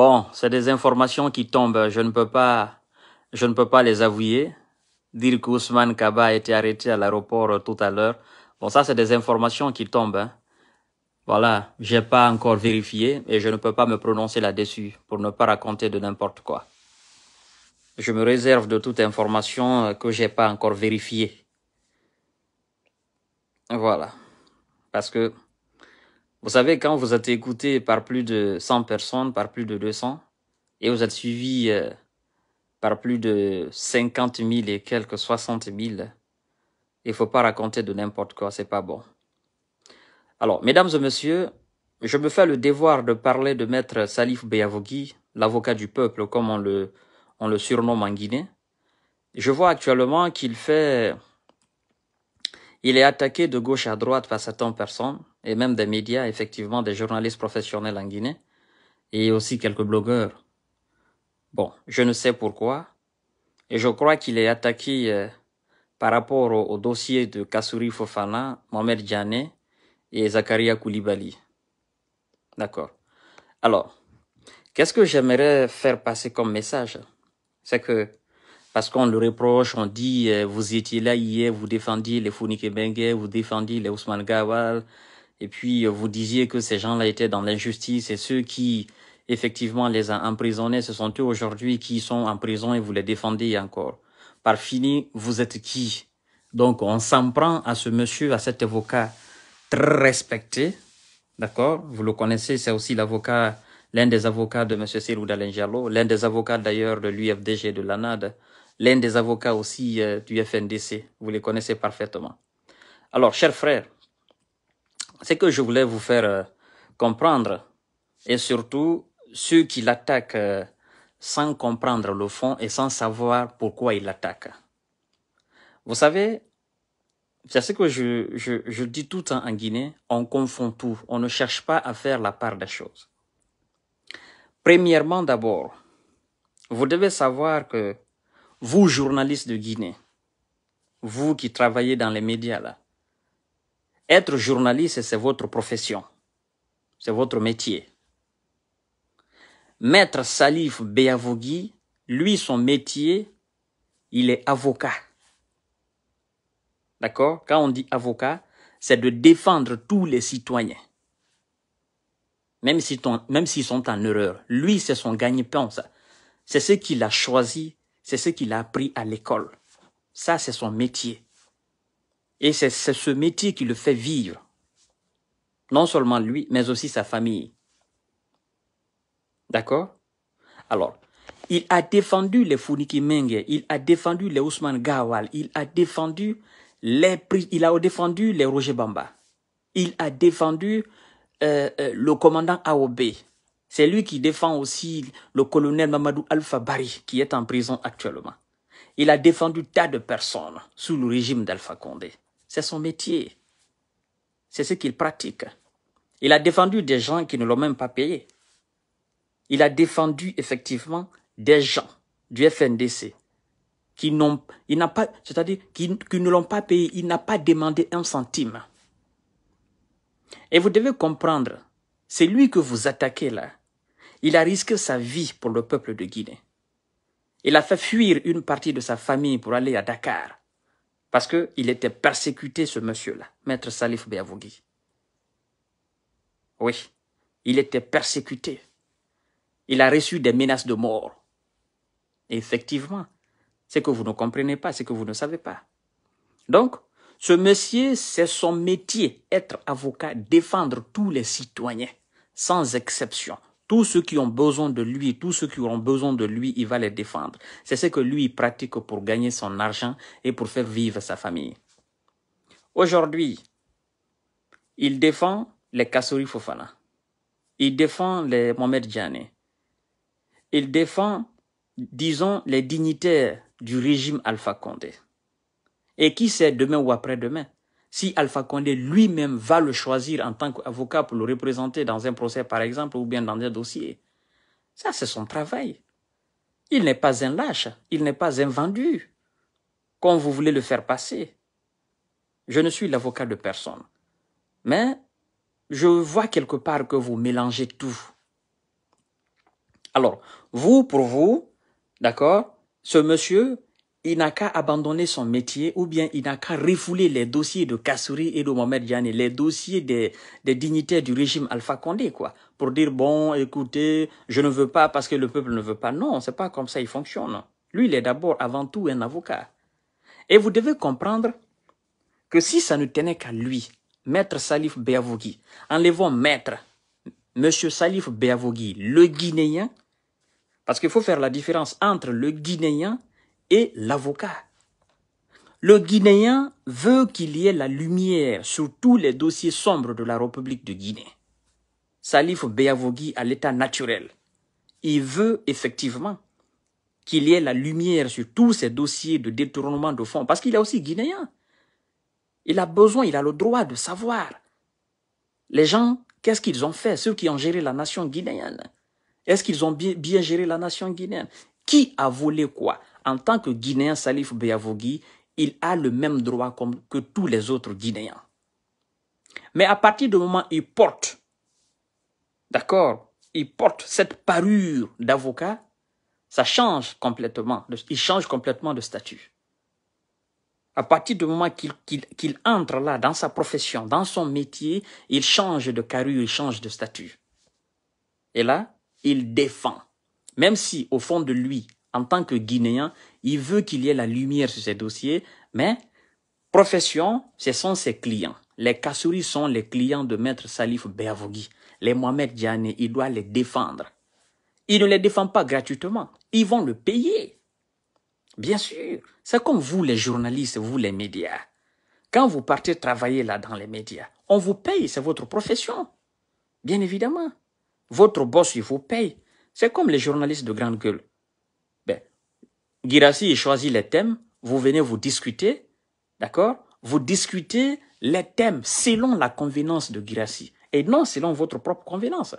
Bon, c'est des informations qui tombent. Je ne peux pas, je ne peux pas les avouer. Dire qu'Ousmane Kaba a été arrêté à l'aéroport tout à l'heure. Bon, ça, c'est des informations qui tombent. Voilà, hein. Voilà, j'ai pas encore vérifié et je ne peux pas me prononcer là-dessus pour ne pas raconter de n'importe quoi. Je me réserve de toute information que j'ai pas encore vérifiée. Voilà. Parce que vous savez, quand vous êtes écouté par plus de 100 personnes, par plus de 200, et vous êtes suivi euh, par plus de 50 000 et quelques 60 000, il faut pas raconter de n'importe quoi, c'est pas bon. Alors, mesdames et messieurs, je me fais le devoir de parler de maître Salif Beyavogui, l'avocat du peuple, comme on le surnomme en Guinée. Je vois actuellement qu'il fait il est attaqué de gauche à droite par certaines personnes, et même des médias, effectivement des journalistes professionnels en Guinée, et aussi quelques blogueurs. Bon, je ne sais pourquoi, et je crois qu'il est attaqué euh, par rapport au, dossier de Kassouri Fofana, Mohamed Djane et Zakaria Koulibaly. D'accord. Alors, qu'est-ce que j'aimerais faire passer comme message C'est que parce qu'on le reproche, on dit, euh, vous étiez là hier, vous défendiez les Founike Bengue, vous défendiez les Ousmane Gawal, et puis euh, vous disiez que ces gens-là étaient dans l'injustice, et ceux qui, effectivement, les ont emprisonnés, ce sont eux aujourd'hui qui sont en prison et vous les défendez encore. Par fini, vous êtes qui Donc, on s'en prend à ce monsieur, à cet avocat très respecté, d'accord Vous le connaissez, c'est aussi l'avocat l'un des avocats de M. Cyril Alenjalo, l'un des avocats d'ailleurs de l'UFDG de l'ANAD, l'un des avocats aussi euh, du FNDC. Vous les connaissez parfaitement. Alors, chers frères, ce que je voulais vous faire euh, comprendre, et surtout ceux qui l'attaquent euh, sans comprendre le fond et sans savoir pourquoi ils l'attaquent. Vous savez, c'est ce que je, je, je dis tout temps en Guinée, on confond tout, on ne cherche pas à faire la part des choses. Premièrement d'abord, vous devez savoir que vous, journalistes de Guinée, vous qui travaillez dans les médias là, être journaliste, c'est votre profession, c'est votre métier. Maître Salif Beavogui, lui, son métier, il est avocat. D'accord Quand on dit avocat, c'est de défendre tous les citoyens même s'ils sont en erreur. Lui, c'est son gagne-pain, ça. C'est ce qu'il a choisi, c'est ce qu'il a appris à l'école. Ça, c'est son métier. Et c'est ce métier qui le fait vivre. Non seulement lui, mais aussi sa famille. D'accord Alors, il a défendu les Founiki Menge, il a défendu les Ousmane Gawal, il a défendu les il a défendu les Roger Bamba. Il a défendu euh, euh, le commandant AOB C'est lui qui défend aussi le colonel Mamadou Alpha Bari, qui est en prison actuellement. Il a défendu tas de personnes sous le régime d'Alpha Condé. C'est son métier. C'est ce qu'il pratique. Il a défendu des gens qui ne l'ont même pas payé. Il a défendu effectivement des gens du FNDC qui n'ont, il n'a pas, c'est-à-dire qui, qui ne l'ont pas payé. Il n'a pas demandé un centime. Et vous devez comprendre, c'est lui que vous attaquez là. Il a risqué sa vie pour le peuple de Guinée. Il a fait fuir une partie de sa famille pour aller à Dakar. Parce que il était persécuté, ce monsieur-là, Maître Salif Beavougui. Oui, il était persécuté. Il a reçu des menaces de mort. effectivement, c'est que vous ne comprenez pas, c'est que vous ne savez pas. Donc, ce monsieur, c'est son métier, être avocat, défendre tous les citoyens, sans exception. Tous ceux qui ont besoin de lui, tous ceux qui auront besoin de lui, il va les défendre. C'est ce que lui pratique pour gagner son argent et pour faire vivre sa famille. Aujourd'hui, il défend les Kassouri Fofana. Il défend les Mohamed Djane. Il défend, disons, les dignitaires du régime Alpha Condé. Et qui sait demain ou après-demain si Alpha Condé lui-même va le choisir en tant qu'avocat pour le représenter dans un procès par exemple ou bien dans un dossier. Ça, c'est son travail. Il n'est pas un lâche, il n'est pas un vendu, comme vous voulez le faire passer. Je ne suis l'avocat de personne. Mais je vois quelque part que vous mélangez tout. Alors, vous, pour vous, d'accord, ce monsieur, il n'a qu'à abandonner son métier ou bien il n'a qu'à refouler les dossiers de Kassouri et de Mohamed Yanné, les dossiers des, des, dignitaires du régime Alpha Condé, quoi. Pour dire, bon, écoutez, je ne veux pas parce que le peuple ne veut pas. Non, c'est pas comme ça il fonctionne. Lui, il est d'abord, avant tout, un avocat. Et vous devez comprendre que si ça ne tenait qu'à lui, Maître Salif Beavogui, enlevons Maître, Monsieur Salif Beavogui, le Guinéen, parce qu'il faut faire la différence entre le Guinéen et l'avocat. Le Guinéen veut qu'il y ait la lumière sur tous les dossiers sombres de la République de Guinée. Salif Beyavogui à l'état naturel. Il veut effectivement qu'il y ait la lumière sur tous ces dossiers de détournement de fonds, parce qu'il est aussi guinéen. Il a besoin, il a le droit de savoir. Les gens, qu'est-ce qu'ils ont fait, ceux qui ont géré la nation guinéenne Est-ce qu'ils ont bien, bien, géré la nation guinéenne qui a volé quoi En tant que Guinéen Salif Beyavogui, il a le même droit que tous les autres Guinéens. Mais à partir du moment où il porte, d'accord, il porte cette parure d'avocat, ça change complètement, il change complètement de statut. À partir du moment qu'il entre là, dans sa profession, dans son métier, il change de carrure, il change de statut. Et là, il défend. Même si, au fond de lui, en tant que Guinéen, il veut qu'il y ait la lumière sur ses dossiers, mais profession, ce sont ses clients. Les Kassouris sont les clients de Maître Salif Beavogui. Les Mohamed Diané, il doit les défendre. Il ne les défend pas gratuitement. Ils vont le payer. Bien sûr. C'est comme vous, les journalistes, vous, les médias. Quand vous partez travailler là dans les médias, on vous paye, c'est votre profession. Bien évidemment. Votre boss, il vous paye. C'est comme les journalistes de grande gueule. Ben, Girassi choisit les thèmes, vous venez vous discuter, d'accord Vous discutez les thèmes selon la convenance de Girassi et non selon votre propre convenance.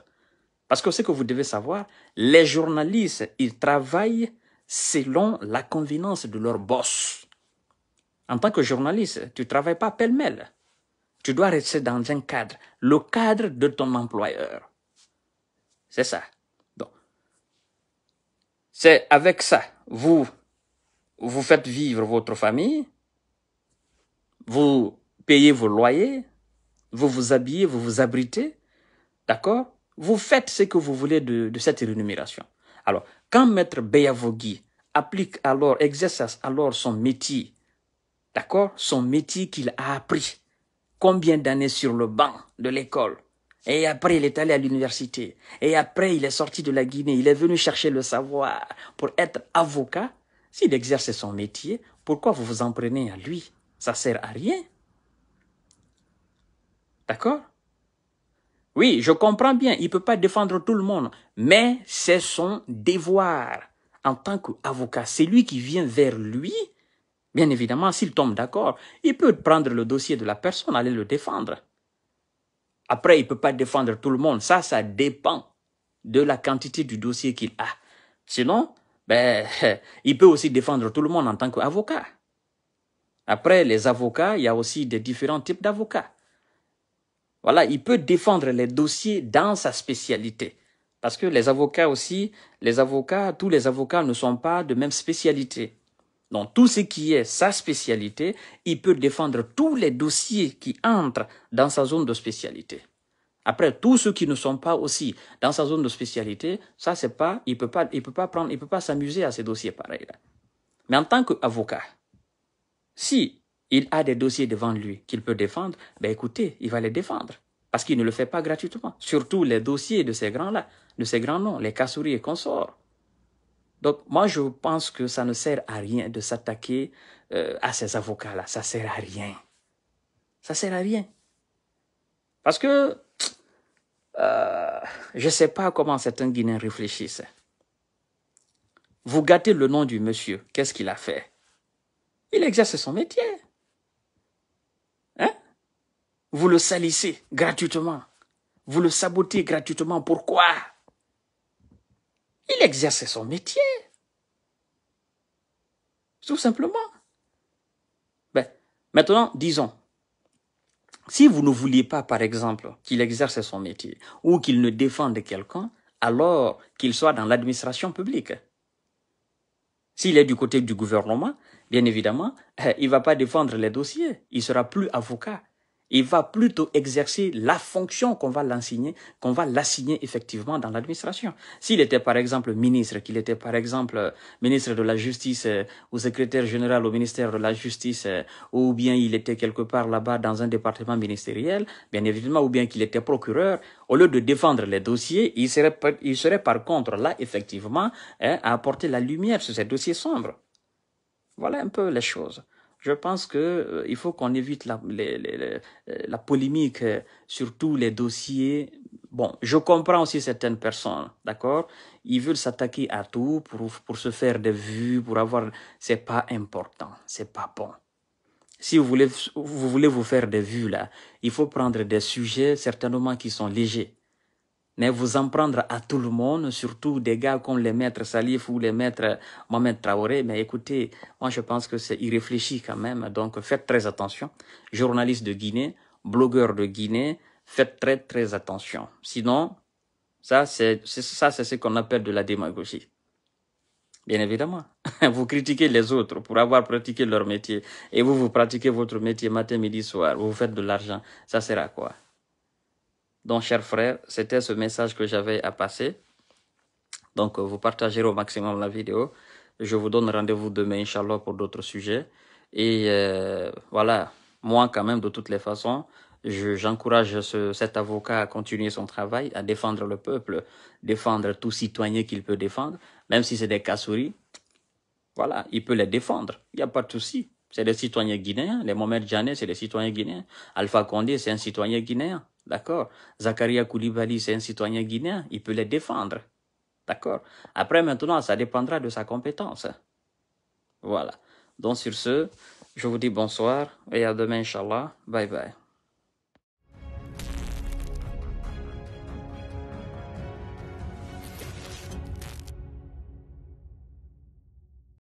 Parce que ce que vous devez savoir, les journalistes, ils travaillent selon la convenance de leur boss. En tant que journaliste, tu ne travailles pas pêle-mêle. Tu dois rester dans un cadre, le cadre de ton employeur. C'est ça. C'est avec ça, vous, vous faites vivre votre famille, vous payez vos loyers, vous vous habillez, vous vous abritez, d'accord Vous faites ce que vous voulez de, de cette rémunération. Alors, quand Maître Beyavogui applique alors, exerce alors son métier, d'accord Son métier qu'il a appris, combien d'années sur le banc de l'école, et après, il est allé à l'université. Et après, il est sorti de la Guinée. Il est venu chercher le savoir pour être avocat. S'il exerce son métier, pourquoi vous vous en prenez à lui Ça sert à rien. D'accord Oui, je comprends bien, il ne peut pas défendre tout le monde, mais c'est son devoir en tant qu'avocat. C'est lui qui vient vers lui. Bien évidemment, s'il tombe d'accord, il peut prendre le dossier de la personne, aller le défendre. Après, il ne peut pas défendre tout le monde. Ça, ça dépend de la quantité du dossier qu'il a. Sinon, ben, il peut aussi défendre tout le monde en tant qu'avocat. Après, les avocats, il y a aussi des différents types d'avocats. Voilà, il peut défendre les dossiers dans sa spécialité. Parce que les avocats aussi, les avocats, tous les avocats ne sont pas de même spécialité. Donc, tout ce qui est sa spécialité, il peut défendre tous les dossiers qui entrent dans sa zone de spécialité. Après, tous ceux qui ne sont pas aussi dans sa zone de spécialité, ça c'est pas, il peut pas, il peut pas prendre, il peut pas s'amuser à ces dossiers pareils. Là. Mais en tant qu'avocat, si il a des dossiers devant lui qu'il peut défendre, ben écoutez, il va les défendre parce qu'il ne le fait pas gratuitement. Surtout les dossiers de ces grands-là, de ces grands noms, les cassouris et consorts. Donc moi, je pense que ça ne sert à rien de s'attaquer euh, à ces avocats-là. Ça sert à rien. Ça sert à rien. Parce que euh, je ne sais pas comment certains Guinéens réfléchissent. Vous gâtez le nom du monsieur. Qu'est-ce qu'il a fait Il exerce son métier. Hein Vous le salissez gratuitement. Vous le sabotez gratuitement. Pourquoi il exerçait son métier. Tout simplement. Ben, maintenant, disons, si vous ne vouliez pas, par exemple, qu'il exerce son métier ou qu'il ne défende quelqu'un, alors qu'il soit dans l'administration publique. S'il est du côté du gouvernement, bien évidemment, euh, il ne va pas défendre les dossiers. Il sera plus avocat il va plutôt exercer la fonction qu'on va l'assigner, qu'on va l'assigner effectivement dans l'administration. S'il était par exemple ministre, qu'il était par exemple euh, ministre de la Justice euh, ou secrétaire général au ministère de la Justice, euh, ou bien il était quelque part là-bas dans un département ministériel, bien évidemment, ou bien qu'il était procureur, au lieu de défendre les dossiers, il serait, il serait par contre là effectivement hein, à apporter la lumière sur ces dossiers sombres. Voilà un peu les choses je pense que euh, il faut qu'on évite la, euh, polémique euh, sur tous les dossiers. Bon, je comprends aussi certaines personnes, d'accord Ils veulent s'attaquer à tout pour, pour se faire des vues, pour avoir... C'est pas important, c'est pas bon. Si vous voulez, vous voulez vous faire des vues, là, il faut prendre des sujets certainement qui sont légers. Mais vous en prendre à tout le monde, surtout des gars comme les maîtres Salif ou les maîtres Mohamed Traoré, mais écoutez, moi je pense que c'est irréfléchi quand même, donc faites très attention. Journaliste de Guinée, blogueur de Guinée, faites très très attention. Sinon, ça c'est ça c'est ce qu'on appelle de la démagogie. Bien évidemment, vous critiquez les autres pour avoir pratiqué leur métier et vous vous pratiquez votre métier matin, midi, soir, vous faites de l'argent, ça sert à quoi donc, chers frères, c'était ce message que j'avais à passer. Donc, euh, vous partagerez au maximum la vidéo. Je vous donne rendez-vous demain, Inch'Allah, pour d'autres sujets. Et euh, voilà, moi quand même, de toutes les façons, j'encourage cet avocat à continuer son travail, à défendre le peuple, défendre tout citoyen qu'il peut défendre, même si c'est des cassouris. Voilà, il peut les défendre, il n'y a pas de souci. C'est des citoyens guinéens, les Mohamed c'est des citoyens guinéens. Alpha Condé, c'est un citoyen guinéen. D'accord Zakaria Koulibaly, c'est un citoyen guinéen, il peut les défendre. D'accord Après, maintenant, ça dépendra de sa compétence. Voilà. Donc, sur ce, je vous dis bonsoir et à demain, Inch'Allah. Bye bye.